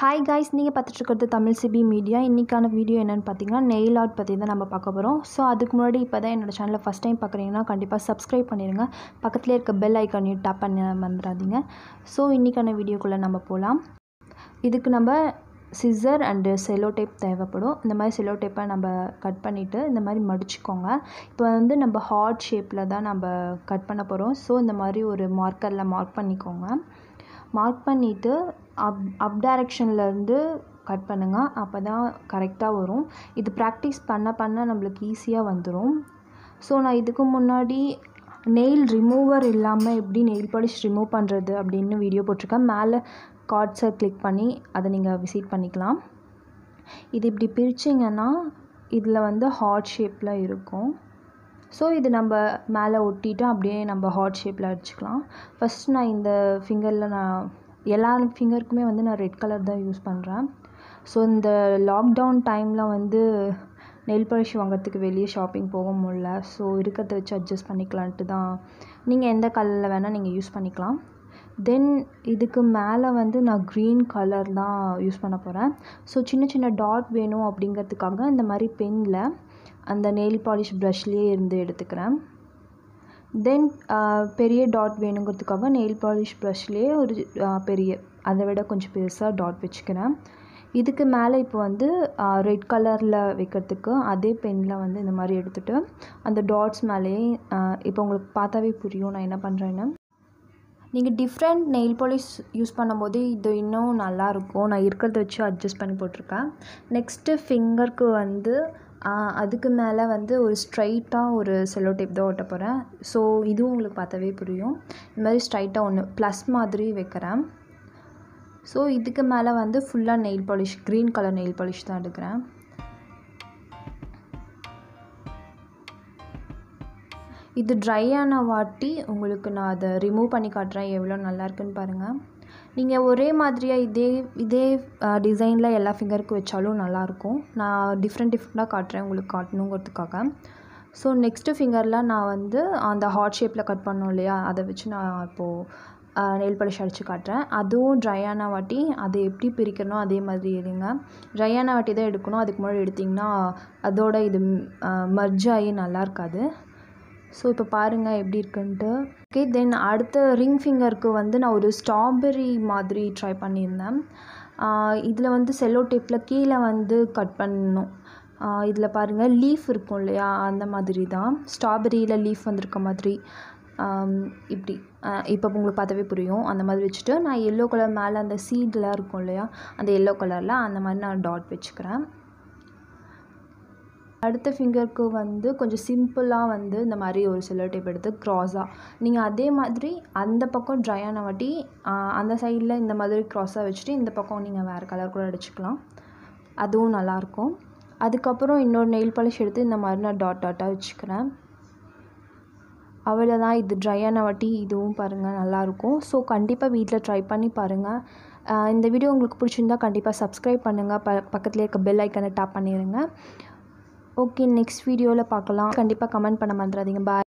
hi guys நீங்கள் பார்த்துட்ருக்கிறது Tamil CP media இன்றைக்கான வீடியோ என்னென்னு பார்த்தீங்கன்னா நெயில் ஆர்ட் பற்றி தான் நம்ம பார்க்க போகிறோம் ஸோ அதுக்கு முன்னாடி இப்போ தான் என்னோடய சேனலில் ஃபஸ்ட் டைம் பார்க்குறீங்கன்னா கண்டிப்பாக சப்ஸ்கிரைப் பண்ணிடுங்க பக்கத்துலேயே இருக்க பெல் ஐக்கானையும் டேப் பண்ண மறந்துடாதீங்க ஸோ இன்றைக்கான வீடியோக்குள்ளே நம்ம போகலாம் இதுக்கு நம்ம சிஸர் அண்டு செல்லோ டேப் தேவைப்படும் இந்த மாதிரி செல்லோ டேப்பை நம்ம கட் பண்ணிவிட்டு இந்த மாதிரி மடிச்சுக்கோங்க இப்போ வந்து நம்ம ஹார்ட் ஷேப்பில் தான் நம்ம கட் பண்ண போகிறோம் ஸோ இந்த மாதிரி ஒரு மார்க்கரில் மார்க் பண்ணிக்கோங்க மார்க் பண்ணிவிட்டு அப் அப் டேரெக்ஷன்லேருந்து கட் பண்ணுங்கள் அப்போ தான் கரெக்டாக வரும் இது ப்ராக்டிஸ் பண்ண பண்ண நம்மளுக்கு ஈஸியாக வந்துடும் ஸோ நான் இதுக்கு முன்னாடி நெயில் ரிமூவர் இல்லாமல் எப்படி நெயில் பாலிஷ் ரிமூவ் பண்ணுறது அப்படின்னு வீடியோ போட்டிருக்கேன் மேலே கார்ட்ஸை கிளிக் பண்ணி அதை நீங்கள் விசிட் பண்ணிக்கலாம் இது இப்படி பிரிச்சிங்கன்னா இதில் வந்து ஹார்ட் ஷேப்பில் இருக்கும் ஸோ இது நம்ம மேலே ஒட்டிட்டு அப்படியே நம்ம ஹார்ட் ஷேப்பில் அடிச்சுக்கலாம் ஃபஸ்ட் நான் இந்த ஃபிங்கரில் நான் எல்லா ஃபிங்கருக்குமே வந்து நான் ரெட் கலர் தான் யூஸ் பண்ணுறேன் ஸோ இந்த லாக்டவுன் டைமில் வந்து நெல் பாலிஷ் வாங்குறதுக்கு வெளியே ஷாப்பிங் போக முடில ஸோ இருக்கிறத வச்சு அட்ஜஸ்ட் பண்ணிக்கலான்ட்டு தான் நீங்கள் எந்த கலரில் வேணால் நீங்கள் யூஸ் பண்ணிக்கலாம் தென் இதுக்கு மேலே வந்து நான் க்ரீன் கலர் தான் யூஸ் பண்ண போகிறேன் ஸோ சின்ன சின்ன டாட் வேணும் அப்படிங்கிறதுக்காக இந்த மாதிரி பெனில் அந்த நெயில் பாலிஷ் ப்ரஷ்லேயே இருந்து எடுத்துக்கிறேன் தென் பெரிய டாட் வேணுங்கிறதுக்காக நெயில் பாலிஷ் ப்ரஷ்லேயே ஒரு பெரிய அதை விட கொஞ்சம் பெருசாக டாட் வச்சுக்கிறேன் இதுக்கு மேலே இப்போ வந்து ரெட் கலரில் வைக்கிறதுக்கு அதே பெனில் வந்து இந்த மாதிரி எடுத்துகிட்டு அந்த டாட்ஸ் மேலேயே இப்போ உங்களுக்கு பார்த்தாவே புரியும் நான் என்ன பண்ணுறேன்னு நீங்கள் டிஃப்ரெண்ட் நெயில் பாலிஷ் யூஸ் பண்ணும்போது இது இன்னும் நல்லாயிருக்கும் நான் இருக்கிறத வச்சு அட்ஜஸ்ட் பண்ணி போட்டிருக்கேன் நெக்ஸ்ட்டு ஃபிங்கருக்கு வந்து அதுக்கு மேலே வந்து ஒரு ஸ்ட்ரைட்டாக ஒரு செல்லோ டேப் தான் ஓட்ட போகிறேன் ஸோ இதுவும் உங்களுக்கு பார்த்தாவே புரியும் இது மாதிரி ஸ்ட்ரைட்டாக ஒன்று ப்ளஸ் மாதிரி வைக்கிறேன் ஸோ இதுக்கு மேலே வந்து ஃபுல்லாக nail polish green colour nail polish தான் எடுக்கிறேன் இது ட்ரை ஆன வாட்டி உங்களுக்கு நான் அதை ரிமூவ் பண்ணி காட்டுறேன் எவ்வளோ நல்லாயிருக்குன்னு பாருங்கள் நீங்கள் ஒரே மாதிரியாக இதே இதே டிசைனில் எல்லா ஃபிங்கருக்கும் வச்சாலும் நல்லாயிருக்கும் நான் டிஃப்ரெண்ட் டிஃப்ரெண்ட்டாக காட்டுறேன் உங்களுக்கு காட்டணுங்கிறதுக்காக ஸோ நெக்ஸ்ட்டு ஃபிங்கரில் நான் வந்து அந்த ஹார்ட் ஷேப்பில் கட் பண்ணோம் இல்லையா அதை வச்சு நான் இப்போது நெல் பலிஷ் அடித்து காட்டுறேன் அதுவும் ட்ரை ஆன வாட்டி அதை எப்படி பிரிக்கணும் அதே மாதிரி எடுங்க ட்ரை ஆன வாட்டி தான் எடுக்கணும் அதுக்கு முன்னாடி எடுத்திங்கன்னா அதோட இது மர்ஜ் ஆகி நல்லா இருக்காது ஸோ இப்போ பாருங்கள் எப்படி இருக்குன்ட்டு ஓகே தென் அடுத்த ரிங் ஃபிங்கருக்கு வந்து நான் ஒரு ஸ்ட்ராபெரி மாதிரி ட்ரை பண்ணியிருந்தேன் இதில் வந்து செல்லோ டேப்பில் கீழே வந்து கட் பண்ணணும் இதில் பாருங்கள் லீஃப் இருக்கும் இல்லையா அந்த மாதிரி தான் ஸ்ட்ராபெரியில் லீஃப் வந்திருக்க மாதிரி இப்படி இப்போ உங்களுக்கு பார்த்தவே புரியும் அந்த மாதிரி வச்சுட்டு நான் எல்லோ கலர் மேலே அந்த சீடெலாம் இருக்கும் இல்லையா அந்த எல்லோ கலரில் அந்த மாதிரி நான் டாட் வச்சுக்கிறேன் அடுத்த ஃபிங்கருக்கு வந்து கொஞ்சம் சிம்பிளாக வந்து இந்த மாதிரி ஒரு சில டேப் எடுத்து க்ராஸாக நீங்கள் அதே மாதிரி அந்த பக்கம் ட்ரை ஆன வாட்டி அந்த சைடில் இந்த மாதிரி க்ராஸாக வச்சுட்டு இந்த பக்கம் நீங்கள் வேறு கலர் கூட அடிச்சுக்கலாம் அதுவும் நல்லாயிருக்கும் அதுக்கப்புறம் இன்னொரு நெயில் பாலிஷ் எடுத்து இந்த மாதிரி நான் டாட் டாட்டாக வச்சுக்கிறேன் அவ்வளோதான் இது ட்ரையான வாட்டி இதுவும் பாருங்கள் நல்லாயிருக்கும் ஸோ கண்டிப்பாக வீட்டில் ட்ரை பண்ணி பாருங்கள் இந்த வீடியோ உங்களுக்கு பிடிச்சிருந்தால் கண்டிப்பாக சப்ஸ்கிரைப் பண்ணுங்கள் ப பக்கத்துலேயே இருக்க பெல் ஐக்கனை டாப் பண்ணிடுங்க ஓகே நெக்ஸ்ட் வீடியோவில் பார்க்கலாம் கண்டிப்பாக கமெண்ட் பண்ண மறந்துடாதீங்க பாய்